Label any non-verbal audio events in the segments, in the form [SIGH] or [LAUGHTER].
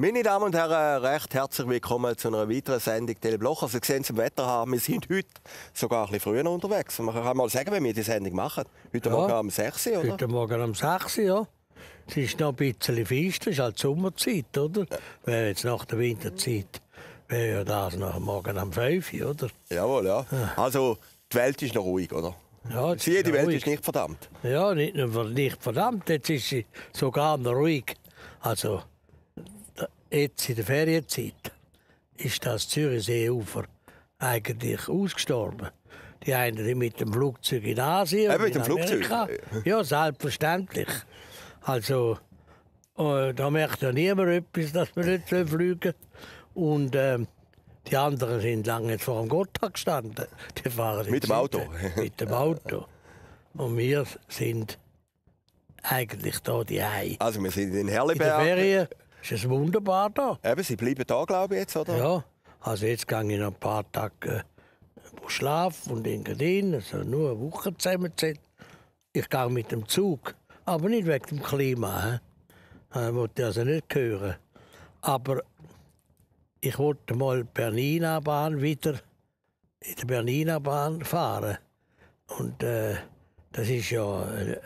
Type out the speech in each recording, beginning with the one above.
Meine Damen und Herren, recht herzlich willkommen zu einer weiteren Sendung Telebloch. Also, Sie sehen es im Wetter haben, wir sind heute sogar ein bisschen früher unterwegs. Man kann mal sagen, wenn wir die Sendung machen. Heute ja. Morgen um 6 Uhr, oder? Heute Morgen um 6 Uhr, ja. Es ist noch ein bisschen feister, es ist halt Sommerzeit, oder? Ja. Wäre jetzt nach der Winterzeit, wäre ja das noch morgen um 5 Uhr, oder? Jawohl, ja. Also, die Welt ist noch ruhig, oder? Ja, Siehe, die Welt ruhig. ist nicht verdammt. Ja, nicht, nicht verdammt, jetzt ist sie sogar noch ruhig. Also jetzt in der Ferienzeit ist das Zürichseeufer eigentlich ausgestorben. Die einen mit dem Flugzeug in Asien. Eben mit dem Flugzeug? Ja, selbstverständlich. Also, äh, da merkt ja niemand etwas, dass wir nicht fliegen Und äh, die anderen sind lange jetzt vor dem Gotthard gestanden. Die fahren mit dem Auto? [LAUGHS] mit dem Auto. Und wir sind eigentlich hier die Hei. Also wir sind in Herliberg. In es ist wunderbar da. Eben, Sie bleiben da, glaube ich, jetzt, oder? Ja, also jetzt gehe ich noch ein paar Tage äh, schlafen und irgendein, also nur eine Woche zusammenzählen. Ich gehe mit dem Zug, aber nicht wegen dem Klima. He? Äh, ich wollte also nicht hören. Aber ich wollte mal Bernina-Bahn wieder in der Bernina-Bahn fahren. Und... Äh, das ist ja äh,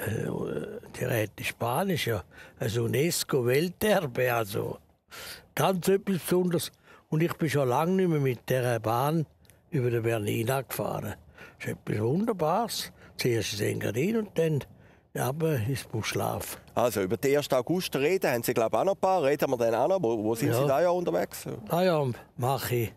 direkt äh, Spanisch, ja. Also UNESCO-Welterbe, also ganz etwas Besonderes. Und ich bin schon lange nicht mehr mit dieser Bahn über den Bernina gefahren. Das ist etwas Wunderbares. Zuerst in Engadin und dann aber ins Buschlaf. Also über den 1. August reden haben Sie glaube ich auch noch ein paar. Reden wir dann auch noch. Wo, wo sind ja. Sie da ja unterwegs? Ah ja, mache ich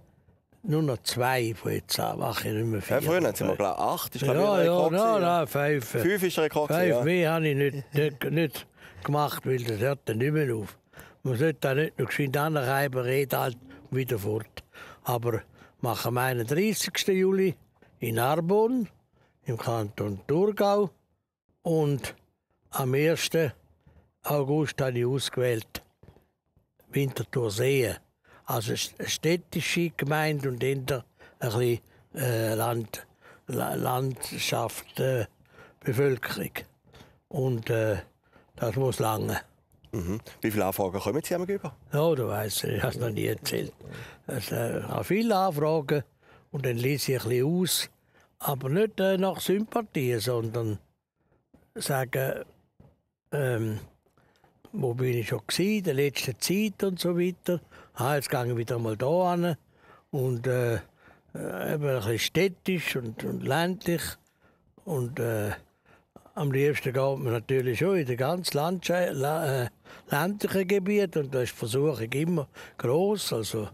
nur noch zwei von jetzt an, mache ich nicht mehr vier. Ja, früher hatten wir, glaube ich, acht. Ist, glaub, ja, ja, Rekord nein, nein, fünf. Fünf ist Rekord. Fünf ja. mehr habe ich nicht, nicht, nicht gemacht, weil das hört dann nicht mehr auf. Man sollte da nicht noch geschwind anreiben, reden halt wieder fort. Aber machen am 31. Juli in Arbon, im Kanton Thurgau. Und am 1. August habe ich ausgewählt Winterthur sehen also eine städtische Gemeinde und dann ein bisschen äh, Land, Landschaft, äh, Bevölkerung. Und äh, das muss lange. Mhm. Wie viele Anfragen kommen Sie am über? Ja, du weißt, ich habe es noch nie erzählt. Es äh, habe viele Anfragen und dann lese ich ein bisschen aus. Aber nicht äh, nach Sympathie, sondern sagen, ähm, wo bin ich schon in der letzten Zeit und so weiter ah, jetzt gehe ich wieder mal da hin und äh, äh ein bisschen städtisch und, und ländlich. Und äh, am liebsten geht man natürlich schon in den ganz äh, ländlichen Gebiet und da ist die Versuchung immer groß. Also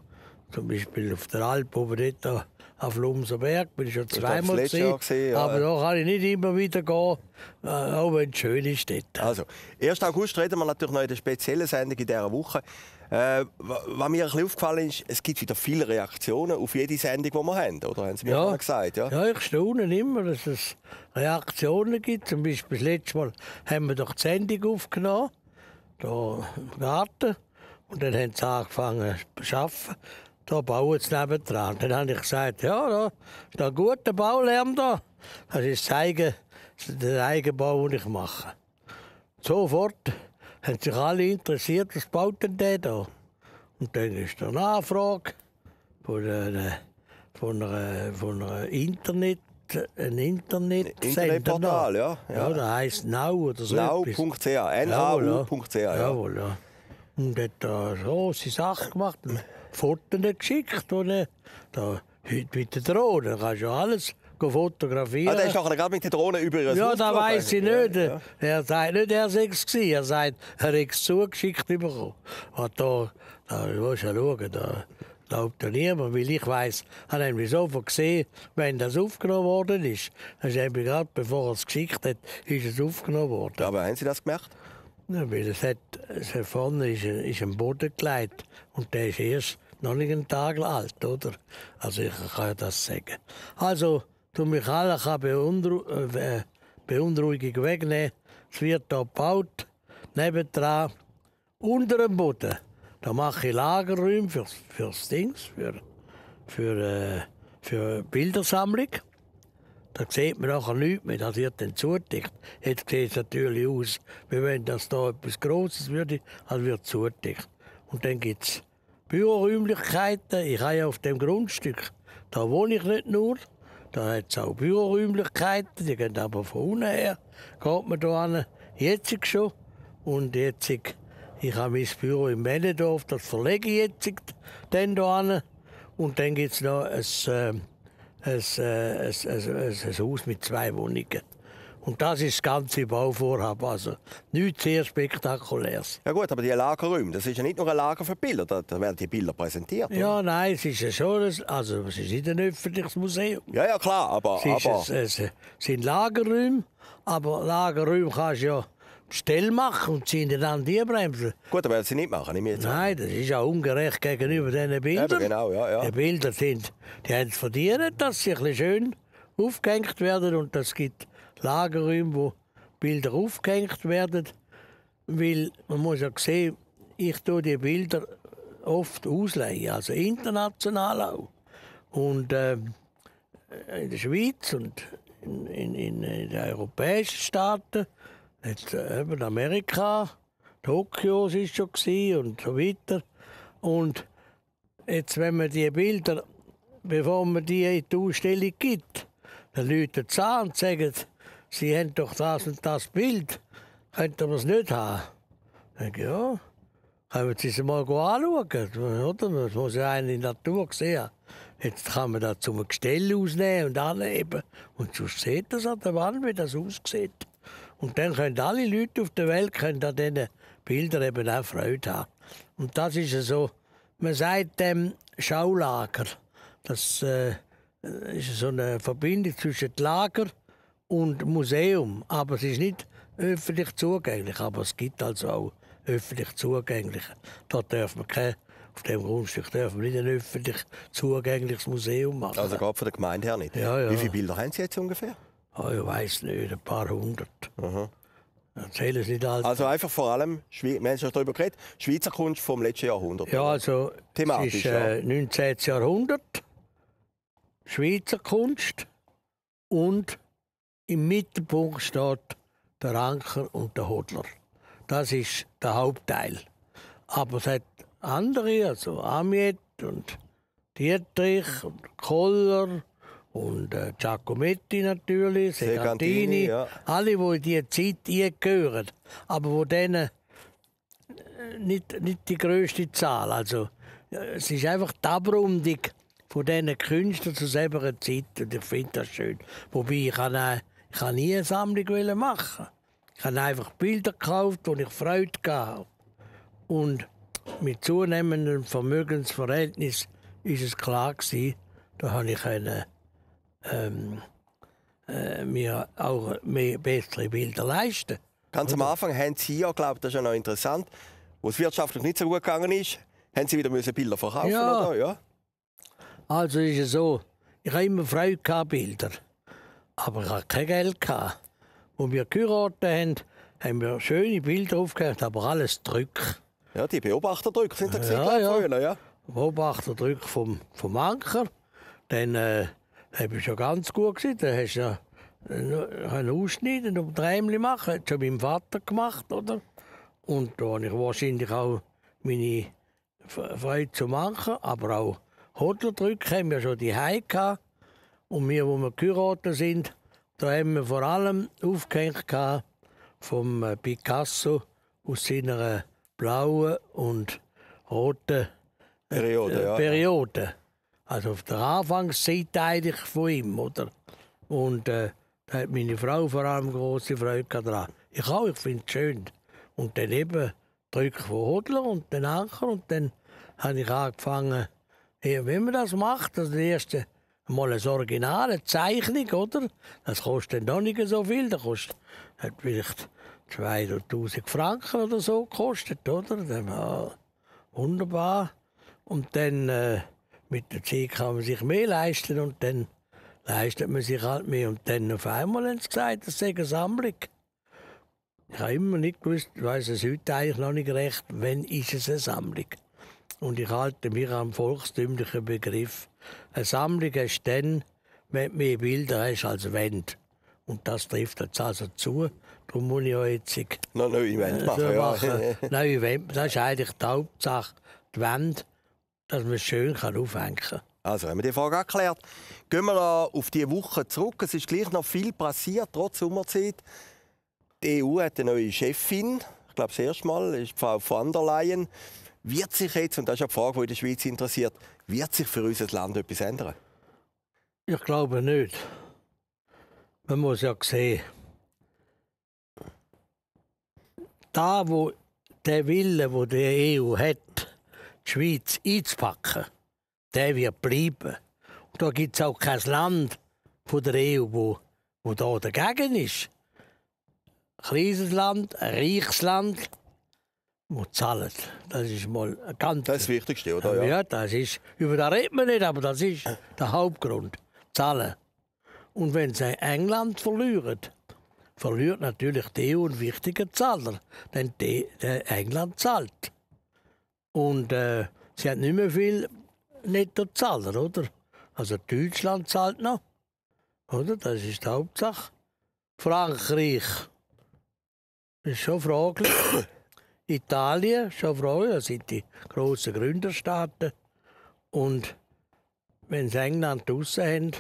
zum Beispiel auf der Alp oben dort auf Lumserberg bin ich schon zweimal ich gesehen, gesehen ja. aber da kann ich nicht immer wieder gehen, äh, auch wenn es schön ist dort. Also, 1. August reden wir natürlich noch in der speziellen Sendung in dieser Woche äh, was mir ein bisschen aufgefallen ist, es gibt wieder viele Reaktionen auf jede Sendung, die wir haben, oder? Haben Sie mir ja. gesagt, ja? Ja, ich staune immer, dass es Reaktionen gibt. Zum Beispiel das letzte Mal haben wir doch die Sendung aufgenommen, da im Garten. Und dann haben sie angefangen zu arbeiten. Da bauen sie nebendran. Dann habe ich gesagt, ja, da ist ein guter Baulärm da. Das ist der Eigenbau, den ich mache. Sofort haben sich alle interessiert, was baut denn der da? Und dann ist da eine Anfrage von einer, von einer, von einer Internet ein Internet Internetportal, ja, ja. Ja, das heisst Now oder so. Now.ch, nau.ch. Ja. Jawohl, ja. Und hat da große Sachen gemacht, Fotos geschickt. Und da, heute mit der Drohne kannst du alles fotografieren. Ah, der ist doch gerade mit der Drohne über das Ja, da weiß ich nicht. Ja. Er sagt nicht, er sei es gewesen. Er sagt, er sei es zugeschickt bekommen. Und ah, da, da musst du schauen, da glaubt ja niemand, weil ich weiß, habe nämlich sofort gesehen, wenn das aufgenommen worden ist. Das ist gerade bevor er es geschickt hat, ist es aufgenommen worden. Ja, aber haben Sie das gemerkt? Ja, weil es hat, es vorne ist, ist ein Boden gelegt und der ist erst noch nicht einen Tag alt, oder? Also ich kann das sagen. Also Du Michaela kann Beunru äh, Beunruhigung wegnehmen. Es wird hier gebaut, nebendran, unter dem Boden. Da mache ich Lagerräume für, für Dings, für, für, äh, für Bildersammlung. Da sieht man nachher nichts mehr, das wird dann zugedeckt. Jetzt sieht es natürlich aus, wie wenn das da etwas Grosses würde, also wird zugedeckt. Und dann gibt es Büroräumlichkeiten. Ich habe ja auf dem Grundstück, da wohne ich nicht nur, da hat es auch Büroräumlichkeiten, die gehen aber von unten her. Geht man da hin, jetzt schon. Und jetzt, ich habe mein Büro in Männendorf, das verlege ich jetzt dann da hin. Und dann gibt es noch ein, äh, äh, ein, ein, ein, ein Haus mit zwei Wohnungen. Und das ist das ganze Bauvorhaben. Also nichts sehr Spektakuläres. Ja gut, aber die Lagerräume, das ist ja nicht nur ein Lager für Bilder, da werden die Bilder präsentiert. Oder? Ja, nein, es ist ja schon ein, also es ist nicht ein öffentliches Museum. Ja, ja, klar, aber... Es, aber... Ein, es sind Lagerräume, aber Lagerräume kannst du ja Stell machen und ziehen dann die Bremsen. Gut, aber sie nicht machen, ich jetzt Nein, das ist ja ungerecht gegenüber diesen Bildern. Eben, genau, ja, ja. Die Bilder sind, die haben es verdient, dass sie ein bisschen schön aufgehängt werden und das gibt Lagerräumen, wo Bilder aufgehängt werden, weil man muss ja sehen, ich tue die Bilder oft ausleihen, also international auch. Und äh, in der Schweiz und in, in, in, den europäischen Staaten, jetzt äh, eben Amerika, Tokio war schon und so weiter. Und jetzt, wenn man die Bilder, bevor man die in die Ausstellung gibt, dann Leute an und sagen, Sie haben doch das und das Bild, könnten wir es nicht haben? Ich denke, ja, können Sie es mal anschauen, oder? Das muss ja einer in der Natur sehen. Jetzt kann man das zum Gestell ausnehmen und anheben. Und sonst sieht das an der Wand, wie das aussieht. Und dann können alle Leute auf der Welt an diesen Bildern eben auch Freude haben. Und das ist so, man sagt dem ähm, Schaulager. Das äh, ist so eine Verbindung zwischen dem Lager und Museum. Aber es ist nicht öffentlich zugänglich, aber es gibt also auch öffentlich zugängliche. Da darf man kein, auf dem Grundstück darf man nicht ein öffentlich zugängliches Museum machen. Also gerade von der Gemeinde her nicht. Ja, ja. Wie viele Bilder haben Sie jetzt ungefähr? Oh, ich weiß nicht, ein paar hundert. Mhm. Erzählen Sie nicht alles. Also einfach vor allem, wir haben schon darüber geredet, Schweizer Kunst vom letzten Jahrhundert. Ja, also Thematisch, ist, äh, ja. 19. Jahrhundert, Schweizer Kunst und im Mittelpunkt steht der Anker und der Hodler. Das ist der Hauptteil. Aber es hat andere, also Amiet und Dietrich und Koller und äh, Giacometti natürlich, Segantini, Segantini ja. alle, die in diese Zeit gehören, aber wo denen äh, nicht, nicht die größte Zahl. Also, äh, es ist einfach die Abrundung von diesen Künstlern zu selber Zeit und ich finde das schön. Wobei ich habe ich wollte nie eine Sammlung machen. Ich habe einfach Bilder gekauft, und ich Freude hatte. Und mit zunehmendem Vermögensverhältnis ist es klar gewesen, da habe ich eine, ähm, äh, mir auch mehr, bessere Bilder leisten. Ganz am Anfang haben Sie ja, glaube das ist ja noch interessant, wo es wirtschaftlich nicht so gut gegangen ist, haben Sie wieder Bilder verkaufen, ja. oder? Ja. Also ist es so, ich habe immer Freude gehabt, Bilder aber ich hatte kein Geld. Gehabt. Wo wir geheiratet haben, haben wir schöne Bilder aufgehängt, aber alles Drück. Ja, die Beobachterdrücke sind da gesehen, ja, ja. ja. Beobachterdrücke vom, vom Anker. Dann äh, habe ich schon ganz gut gesehen. Dann hast du einen Ausschnitt und ein Träumchen machen. Das hat schon mein Vater gemacht, oder? Und da habe ich wahrscheinlich auch meine Freude zum Anker, aber auch Hodlerdrücke haben wir schon die gehabt und wir, wo wir geheiratet sind, da haben wir vor allem aufgehängt vom äh, Picasso aus seiner blauen und roten äh, Periode. Ja, Periode. Ja. Also auf der Anfangszeit eigentlich von ihm, oder? Und äh, da hat meine Frau vor allem große Freude daran. Ich auch, ich finde es schön. Und dann eben ich von Hodler und den Anker und dann habe ich angefangen, wie man das macht. Also die ersten mal ein Original, eine Zeichnung, oder? Das kostet dann noch nicht so viel, das kostet hat vielleicht 2000 Franken oder so gekostet, oder? Dann, ja, wunderbar. Und dann äh, mit der Zeit kann man sich mehr leisten und dann leistet man sich halt mehr. Und dann auf einmal haben sie gesagt, das sei eine Sammlung. Ich habe immer nicht gewusst, ich weiß es heute eigentlich noch nicht recht, wenn ist es eine Sammlung und ich halte mich am volkstümlichen Begriff. Eine Sammlung ist dann, wenn du mehr Bilder hast als Wände. Und das trifft jetzt also zu. Darum muss ich auch jetzt noch neue Event äh, machen. machen. [LAUGHS] neue Event, das ist eigentlich die Hauptsache, die Wände, dass man es schön kann aufhängen kann. Also haben wir die Frage erklärt. Gehen wir noch auf die Woche zurück. Es ist gleich noch viel passiert, trotz Sommerzeit. Die EU hat eine neue Chefin. Ich glaube, das erste Mal ist Frau von der Leyen. Wird sich jetzt, und das ist eine Frage, die in der Schweiz interessiert, wird sich für unser Land etwas ändern? Ich glaube nicht. Man muss ja sehen, da, wo der Wille, wo die EU hat, die Schweiz einzupacken, der wird bleiben. Und da gibt es auch kein Land von der EU, wo, wo da dagegen ist. Ein kleines Land, ein reiches Land, die zahlen. Das ist mal erkannt. Das ist das Wichtigste, oder? Ähm, ja. ja, das ist. Über das redet man nicht, aber das ist der Hauptgrund. Zahlen. Und wenn sie England verlieren, verliert natürlich der und wichtige Zahler, denn die, der England zahlt. Und äh, sie hat nicht mehr viel Nettozahler, oder? Also Deutschland zahlt noch, oder? Das ist die Hauptsache. Frankreich ist schon fraglich. Italien, Schaffrauer sind die grossen Gründerstaaten. Und wenn sie England draußen haben,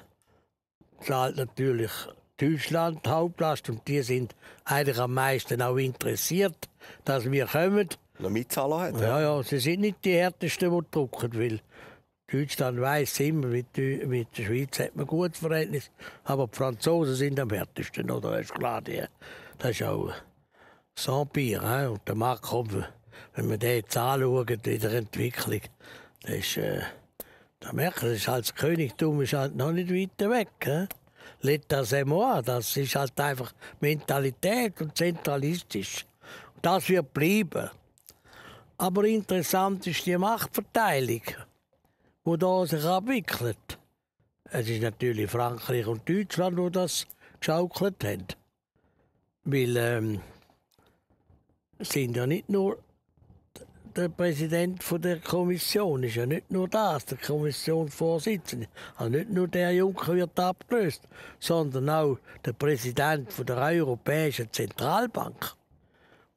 zahlt natürlich Deutschland die Hauptlast und die sind eigentlich am meisten auch interessiert, dass wir kommen. Noch mitzahlen hat, ja. ja, ja, sie sind nicht die härtesten, die drucken, weil Deutschland weiß immer, mit, mit der Schweiz hat man ein gutes Verhältnis, aber die Franzosen sind am härtesten, oder? Das ist klar, die, das ist auch Sampir, he? und der Mark Hoppe. Wenn man den jetzt anschaut in der Entwicklung, das ist, äh, da merkt man, das halt das Königtum ist halt noch nicht weit weg. He? L'état c'est moi, das ist halt einfach Mentalität und zentralistisch. Und das wird bleiben. Aber interessant ist die Machtverteilung, die da sich abwickelt. Es ist natürlich Frankreich und Deutschland, die das geschaukelt haben. Weil ähm, sind ja nicht nur der Präsident der Kommission ist ja nicht nur das, der Kommissionsvorsitzende, also nicht nur der Juncker wird abgelöst, sondern auch der Präsident der Europäischen Zentralbank.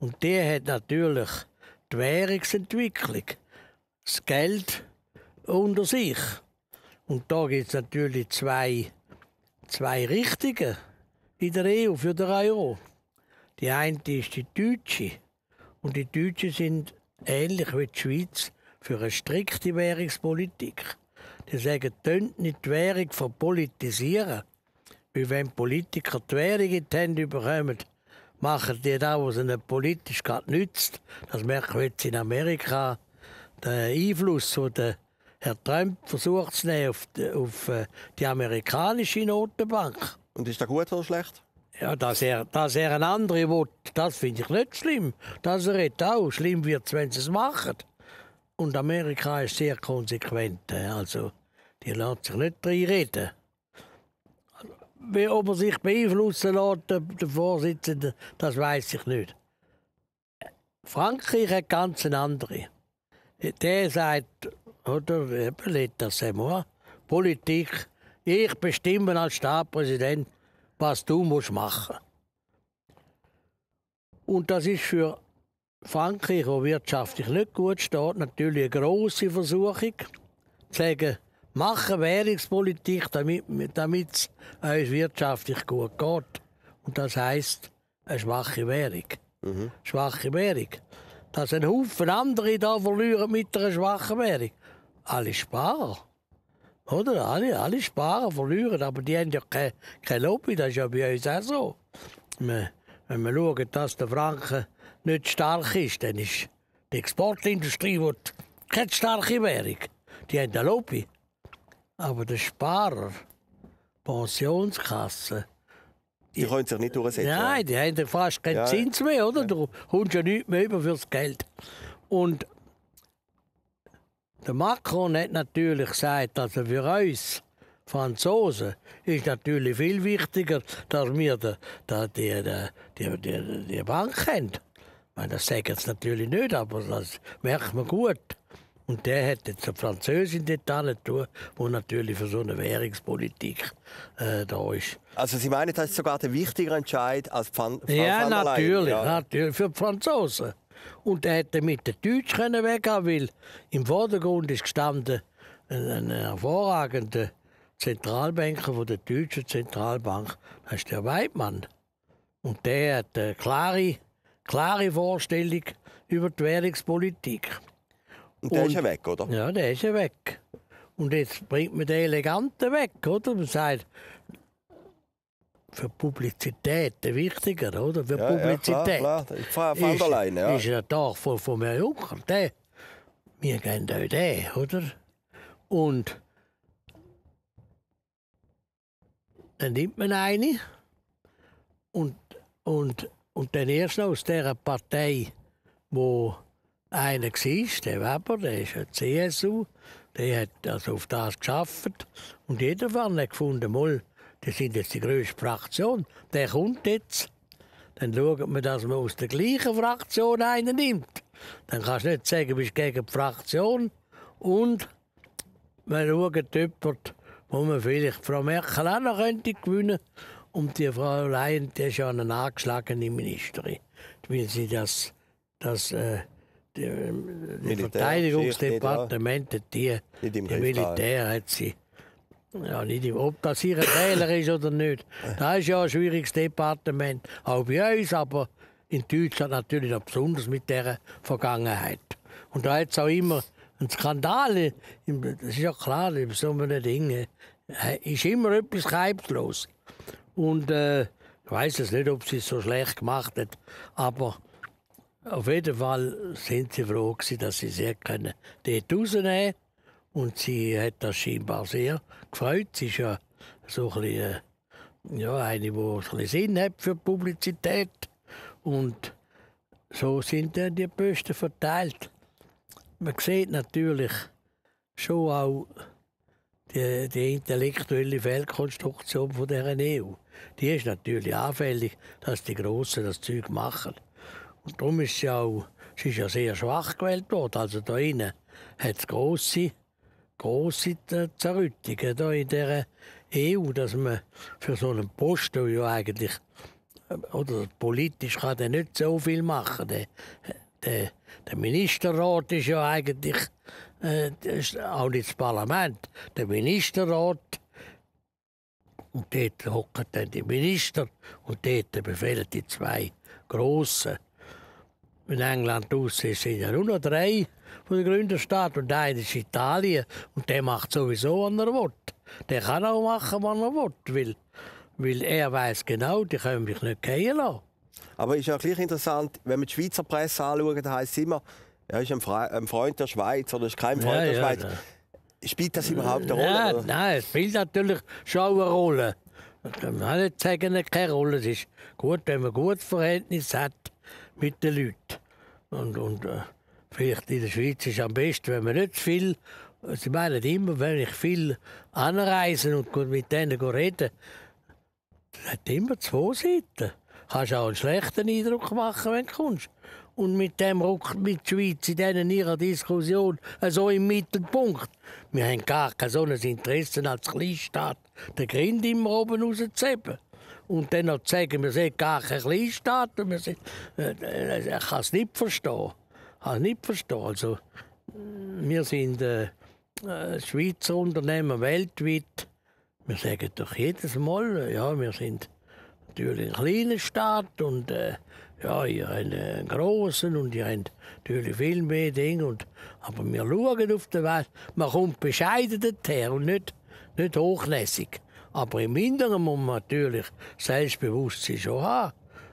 Und der hat natürlich die Währungsentwicklung, das Geld unter sich. Und da gibt es natürlich zwei, zwei Richtungen in der EU für den Euro. Die eine ist die deutsche und die Deutschen sind ähnlich wie die Schweiz für eine strikte Währungspolitik. Die sagen, tönt nicht die Währung verpolitisieren. Weil wenn Politiker die Währung in die Hände bekommen, machen die das, was ihnen politisch gerade nützt. Das merken wir jetzt in Amerika. Der Einfluss, den der Herr Trump versucht zu nehmen auf die, auf äh, die amerikanische Notenbank. Und ist das gut oder schlecht? Ja, dass er, dass er ein anderer will, das finde ich nicht schlimm. Das redet auch. Schlimm wird es, wenn sie es machen. Und Amerika ist sehr konsequent. Also, die lässt sich nicht reinreden. Wie, ob er sich beeinflussen lässt, der, der Vorsitzende, das weiß ich nicht. Frankreich hat ganz eine andere. Der sagt, oder, eben, das moi, Politik, ich bestimme als Staatspräsident, was du musst machen. Und das ist für Frankreich, wo wirtschaftlich nicht gut steht, natürlich eine große Versuchung, zu sagen, machen Währungspolitik, damit es uns wirtschaftlich gut geht. Und das heißt eine schwache Währung. Mhm. Schwache Währung. Dass ein Haufen andere da verlieren mit einer schwachen Währung. Alle sparen. Oder? Alle, alle sparen, verlieren, aber die haben ja kein, kein Lobby, das ist ja bei uns auch so. Wenn wir schauen, dass der Franken nicht stark ist, dann ist die Exportindustrie die keine starke Währung. Die haben ein Lobby. Aber der Sparer, Pensionskasse, die können sich nicht durchsetzen. Nein, die haben fast keinen ja. Zins mehr, oder? Du kommst ja nichts mehr über fürs Geld. Und der Macron hat natürlich gesagt, dass er für uns Franzosen ist natürlich viel wichtiger, dass wir die, die, die, die, die Bank haben. Ich meine, das sagen sie natürlich nicht, aber das merkt man gut. Und der hat jetzt eine Französin dort tun, die natürlich für so eine Währungspolitik äh, da ist. Also Sie meinen, das ist sogar der wichtigere Entscheid als Pfand? Ja, natürlich, ja. natürlich, für die Franzosen. Und er hätte mit den Deutschen können weggehen, weil im Vordergrund ist gestanden ein, ein hervorragender Zentralbanker von der deutschen Zentralbank, das ist der Weidmann. Und der hat eine klare, klare Vorstellung über die Währungspolitik. Und der Und, ist ja weg, oder? Ja, der ist ja weg. Und jetzt bringt man den Eleganten weg, oder? Man sagt, für Publizität wichtiger, oder? Für ja, Publizität. Ja, klar, klar. Ich fahre fahr alleine, ja. Ist ja Tag von, von Herrn Juncker, Wir gehen da den, oder? Und dann nimmt man eine und, und, und dann erst noch aus dieser Partei, wo einer war, der Weber, der ist ja CSU, der hat also auf das geschafft und jeder war nicht gefunden, mal, die sind jetzt die grösste Fraktion, der kommt jetzt. Dann schaut man, dass man aus der gleichen Fraktion einen nimmt. Dann kannst du nicht sagen, du bist gegen die Fraktion. Und man schaut jemanden, wo man vielleicht Frau Merkel auch noch könnte gewinnen Und die Frau Leyen, die ist ja eine angeschlagene Ministerin. Weil sie das, das äh, äh Verteidigungsdepartement, die, die Militär hat sie ja, nicht ob das hier ein Fehler ist oder nicht. Das ist ja ein schwieriges Departement, auch bei uns, aber in Deutschland natürlich noch besonders mit dieser Vergangenheit. Und da hat es auch immer einen Skandal. Das ist ja klar, bei so einem Ding ist immer etwas reiblos. Und äh, ich weiß es nicht, ob sie es so schlecht gemacht hat, aber auf jeden Fall sind sie froh dass sie sehr können dort rausnehmen und sie hat das scheinbar sehr gefreut. Sie ist ja so ein bisschen, äh, ja, eine, die ein bisschen Sinn hat für die Publizität. Und so sind dann die Posten verteilt. Man sieht natürlich schon auch die, die intellektuelle Feldkonstruktion von der EU. Die ist natürlich anfällig, dass die Grossen das Zeug machen. Und darum ist sie auch, sie ist ja sehr schwach gewählt worden. Also da innen hat es grosse groß seit da in der EU, dass man für so einen Posten ja eigentlich, äh, oder politisch kann der nicht so viel machen. Der, der, der Ministerrat ist ja eigentlich äh, auch nicht das Parlament. Der Ministerrat und dort hocken dann die Minister und dort befehlen die zwei Grossen. In England aussehen sind ja nur noch drei von der Gründerstaat. Und der ist Italien und der macht sowieso, was er will. Der kann auch machen, was er will, weil, weil er weiß genau, die können mich nicht gehen lassen. Aber ist ja gleich interessant, wenn man die Schweizer Presse anschaut, dann heisst es immer, er ist ein, Freund der Schweiz oder ist kein Freund ja, der Schweiz. Ja, ja. Spielt das überhaupt eine Rolle? nein, es spielt natürlich schon eine Rolle. Ich kann nicht sagen, keine Rolle. Es ist gut, wenn man ein gutes Verhältnis hat mit den Leuten. Und, und äh, Vielleicht in der Schweiz ist es am besten, wenn man nicht zu viel. Sie meinen immer, wenn ich viel anreise und mit denen rede, das hat immer zwei Seiten. Du kannst auch einen schlechten Eindruck machen, wenn du kommst. Und mit dem rückt mit die Schweiz in diesen ihrer Diskussion äh, so also im Mittelpunkt. Wir haben gar kein so Interesse als Kleinstaat, den Grind immer oben rauszuheben. Und dann noch zu sagen, wir sind gar kein Kleinstaat, und wir sind, äh, äh, ich kann es nicht verstehen halt nicht verstehen. Also, wir sind äh, Schweizer Unternehmen weltweit. Wir sagen doch jedes Mal, ja, wir sind natürlich ein kleiner Staat und äh, ja, ihr habt einen großen und ihr habt natürlich viel mehr Dinge. Und, aber wir schauen auf den Welt. Man kommt bescheiden daher und nicht, nicht hochnässig. Aber im Inneren muss man natürlich Selbstbewusstsein schon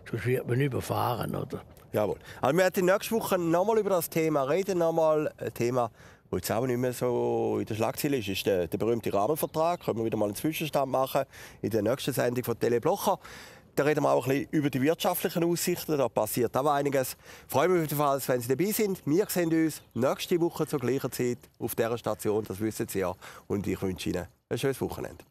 Sonst wird man überfahren, oder? Jawohl. Also wir werden nächste Woche nochmal über das Thema reden. Nochmal ein Thema, das jetzt auch nicht mehr so in der Schlagzeile ist, ist der, der berühmte Rahmenvertrag. Können wir wieder mal einen Zwischenstand machen in der nächsten Sendung von Teleblocher. Da reden wir auch ein bisschen über die wirtschaftlichen Aussichten. Da passiert auch einiges. Freuen wir uns jedenfalls, wenn Sie dabei sind. Wir sehen uns nächste Woche zur gleichen Zeit auf dieser Station. Das wissen Sie ja. Und ich wünsche Ihnen ein schönes Wochenende.